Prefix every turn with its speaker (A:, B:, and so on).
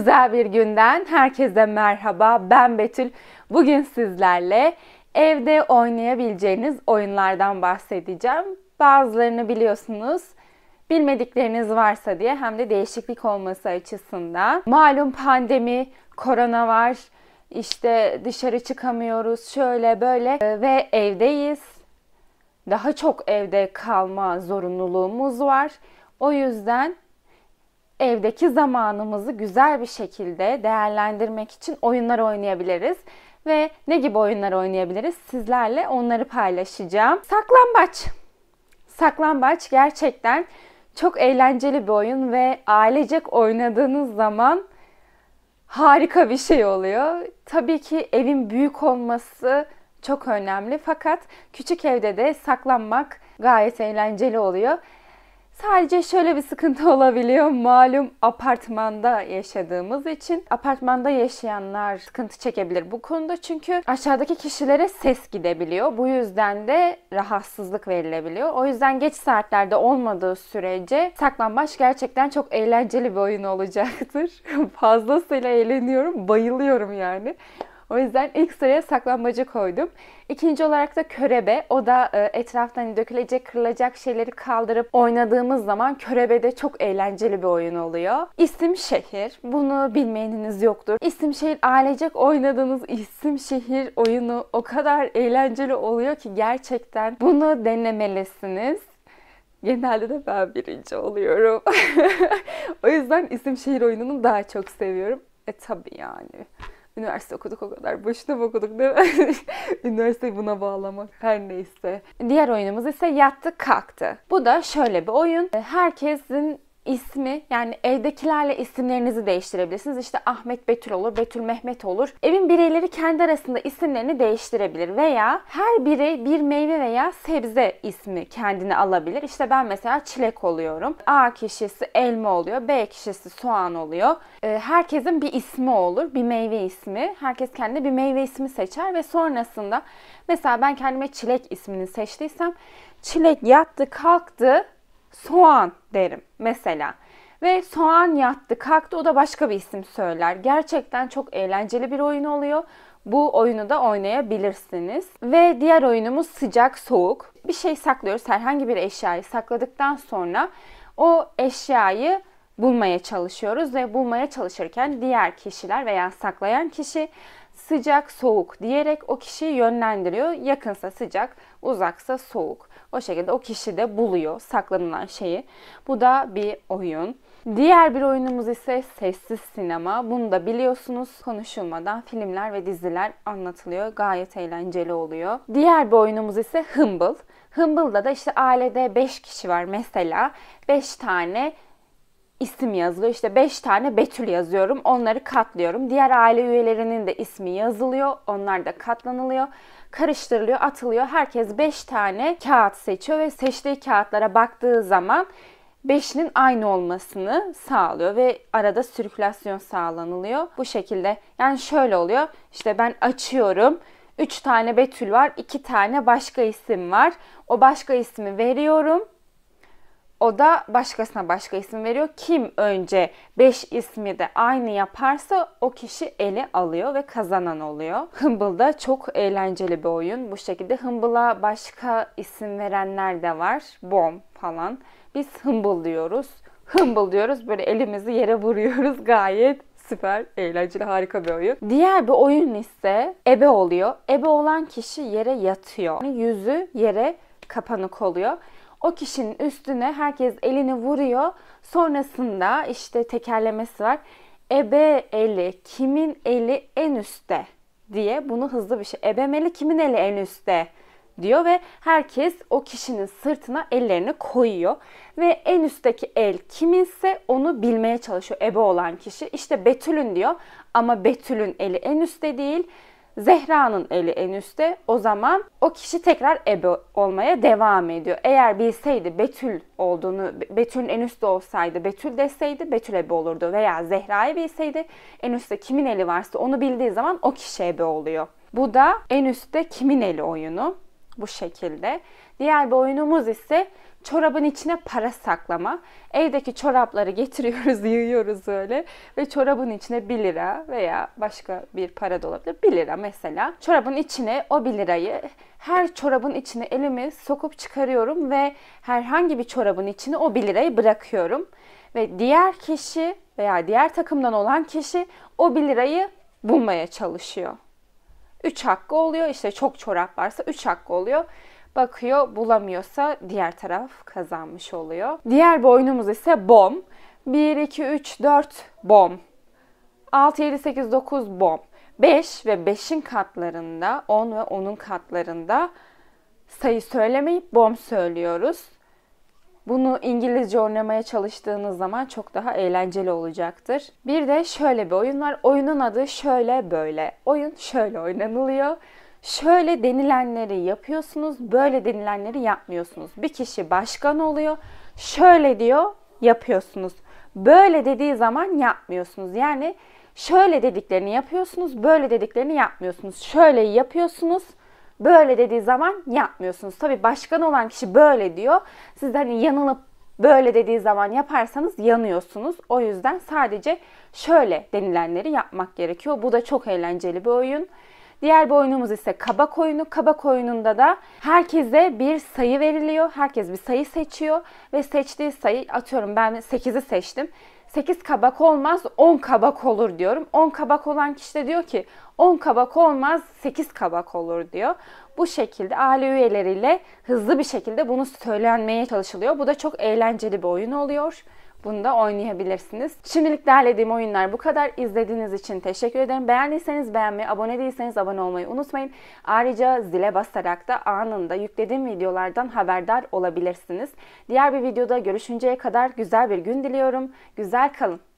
A: Güzel bir günden herkese merhaba. Ben Betül. Bugün sizlerle evde oynayabileceğiniz oyunlardan bahsedeceğim. Bazılarını biliyorsunuz. Bilmedikleriniz varsa diye hem de değişiklik olması açısından. Malum pandemi, korona var. İşte dışarı çıkamıyoruz. Şöyle böyle e, ve evdeyiz. Daha çok evde kalma zorunluluğumuz var. O yüzden evdeki zamanımızı güzel bir şekilde değerlendirmek için oyunlar oynayabiliriz. Ve ne gibi oyunlar oynayabiliriz? Sizlerle onları paylaşacağım. Saklambaç. Saklambaç gerçekten çok eğlenceli bir oyun ve ailecek oynadığınız zaman harika bir şey oluyor. Tabii ki evin büyük olması çok önemli fakat küçük evde de saklanmak gayet eğlenceli oluyor. Sadece şöyle bir sıkıntı olabiliyor. Malum apartmanda yaşadığımız için apartmanda yaşayanlar sıkıntı çekebilir bu konuda. Çünkü aşağıdaki kişilere ses gidebiliyor. Bu yüzden de rahatsızlık verilebiliyor. O yüzden geç saatlerde olmadığı sürece saklambaç gerçekten çok eğlenceli bir oyun olacaktır. Fazlasıyla eğleniyorum. Bayılıyorum yani. O yüzden ilk sıraya saklambaca koydum. İkinci olarak da körebe. O da e, etraftan hani dökülecek, kırılacak şeyleri kaldırıp oynadığımız zaman körebe de çok eğlenceli bir oyun oluyor. İsim şehir. Bunu bilmeyeniniz yoktur. İsim şehir ailecek oynadığınız isim şehir oyunu o kadar eğlenceli oluyor ki gerçekten bunu denemelisiniz. Genelde de ben birinci oluyorum. o yüzden isim şehir oyununu daha çok seviyorum. E tabi yani. Üniversite okuduk o kadar. Boşuna mı okuduk değil mi? Üniversiteyi buna bağlamak her neyse. Diğer oyunumuz ise yattı kalktı. Bu da şöyle bir oyun. Herkesin ismi yani evdekilerle isimlerinizi değiştirebilirsiniz. İşte Ahmet Betül olur, Betül Mehmet olur. Evin bireyleri kendi arasında isimlerini değiştirebilir veya her birey bir meyve veya sebze ismi kendine alabilir. İşte ben mesela çilek oluyorum. A kişisi elma oluyor, B kişisi soğan oluyor. Ee, herkesin bir ismi olur, bir meyve ismi. Herkes kendi bir meyve ismi seçer ve sonrasında mesela ben kendime çilek ismini seçtiysem çilek yattı, kalktı soğan derim mesela. Ve soğan yattı kalktı o da başka bir isim söyler. Gerçekten çok eğlenceli bir oyun oluyor. Bu oyunu da oynayabilirsiniz. Ve diğer oyunumuz sıcak soğuk. Bir şey saklıyoruz. Herhangi bir eşyayı sakladıktan sonra o eşyayı bulmaya çalışıyoruz ve bulmaya çalışırken diğer kişiler veya saklayan kişi sıcak soğuk diyerek o kişiyi yönlendiriyor. Yakınsa sıcak, uzaksa soğuk. O şekilde o kişi de buluyor saklanılan şeyi. Bu da bir oyun. Diğer bir oyunumuz ise sessiz sinema. Bunu da biliyorsunuz konuşulmadan filmler ve diziler anlatılıyor. Gayet eğlenceli oluyor. Diğer bir oyunumuz ise Humble. Humble'da da işte ailede 5 kişi var mesela. 5 tane isim yazılıyor. İşte 5 tane betül yazıyorum. Onları katlıyorum. Diğer aile üyelerinin de ismi yazılıyor. Onlar da katlanılıyor. Karıştırılıyor, atılıyor. Herkes 5 tane kağıt seçiyor ve seçtiği kağıtlara baktığı zaman 5'inin aynı olmasını sağlıyor ve arada sirkülasyon sağlanılıyor. Bu şekilde yani şöyle oluyor. İşte ben açıyorum. 3 tane betül var, 2 tane başka isim var. O başka ismi veriyorum o da başkasına başka isim veriyor. Kim önce 5 ismi de aynı yaparsa o kişi ele alıyor ve kazanan oluyor. Humble da çok eğlenceli bir oyun. Bu şekilde Humble'a başka isim verenler de var. bom falan. Biz Humble diyoruz. Humble diyoruz. Böyle elimizi yere vuruyoruz. Gayet Süper, eğlenceli, harika bir oyun. Diğer bir oyun ise ebe oluyor. Ebe olan kişi yere yatıyor. Yani yüzü yere kapanık oluyor o kişinin üstüne herkes elini vuruyor. Sonrasında işte tekerlemesi var. Ebe eli, kimin eli en üstte diye bunu hızlı bir şey. Ebe eli kimin eli en üstte diyor ve herkes o kişinin sırtına ellerini koyuyor ve en üstteki el kiminse onu bilmeye çalışıyor ebe olan kişi. İşte Betül'ün diyor ama Betül'ün eli en üstte değil. Zehra'nın eli en üstte. O zaman o kişi tekrar ebe olmaya devam ediyor. Eğer bilseydi Betül olduğunu, Betül'ün en üstte olsaydı Betül deseydi Betül ebe olurdu. Veya Zehra'yı bilseydi en üstte kimin eli varsa onu bildiği zaman o kişi ebe oluyor. Bu da en üstte kimin eli oyunu. Bu şekilde. Diğer bir oyunumuz ise çorabın içine para saklama. Evdeki çorapları getiriyoruz, yığıyoruz öyle ve çorabın içine 1 lira veya başka bir para da olabilir. 1 lira mesela. Çorabın içine o 1 lirayı her çorabın içine elimi sokup çıkarıyorum ve herhangi bir çorabın içine o 1 lirayı bırakıyorum. Ve diğer kişi veya diğer takımdan olan kişi o 1 lirayı bulmaya çalışıyor. 3 hakkı oluyor. İşte çok çorap varsa 3 hakkı oluyor. Bakıyor bulamıyorsa diğer taraf kazanmış oluyor. Diğer boynumuz ise bom. 1, 2, 3, 4 bom. 6, 7, 8, 9 bom. 5 ve 5'in katlarında, 10 ve 10'un katlarında sayı söylemeyip bom söylüyoruz. Bunu İngilizce oynamaya çalıştığınız zaman çok daha eğlenceli olacaktır. Bir de şöyle bir oyun var. Oyunun adı şöyle böyle. Oyun şöyle oynanılıyor. Şöyle denilenleri yapıyorsunuz, böyle denilenleri yapmıyorsunuz. Bir kişi başkan oluyor. Şöyle diyor, yapıyorsunuz. Böyle dediği zaman yapmıyorsunuz. Yani şöyle dediklerini yapıyorsunuz, böyle dediklerini yapmıyorsunuz. Şöyle yapıyorsunuz, böyle dediği zaman yapmıyorsunuz. Tabi başkan olan kişi böyle diyor. Siz de hani yanılıp böyle dediği zaman yaparsanız yanıyorsunuz. O yüzden sadece şöyle denilenleri yapmak gerekiyor. Bu da çok eğlenceli bir oyun. Diğer bir oyunumuz ise kaba koyunu. Kaba koyununda da herkese bir sayı veriliyor. Herkes bir sayı seçiyor ve seçtiği sayı atıyorum ben 8'i seçtim. 8 kabak olmaz 10 kabak olur diyorum. 10 kabak olan kişi de diyor ki 10 kabak olmaz 8 kabak olur diyor. Bu şekilde aile üyeleriyle hızlı bir şekilde bunu söylenmeye çalışılıyor. Bu da çok eğlenceli bir oyun oluyor. Bunu da oynayabilirsiniz. Şimdilik derlediğim oyunlar bu kadar. İzlediğiniz için teşekkür ederim. Beğendiyseniz beğenmeyi, abone değilseniz abone olmayı unutmayın. Ayrıca zile basarak da anında yüklediğim videolardan haberdar olabilirsiniz. Diğer bir videoda görüşünceye kadar güzel bir gün diliyorum. Güzel kalın.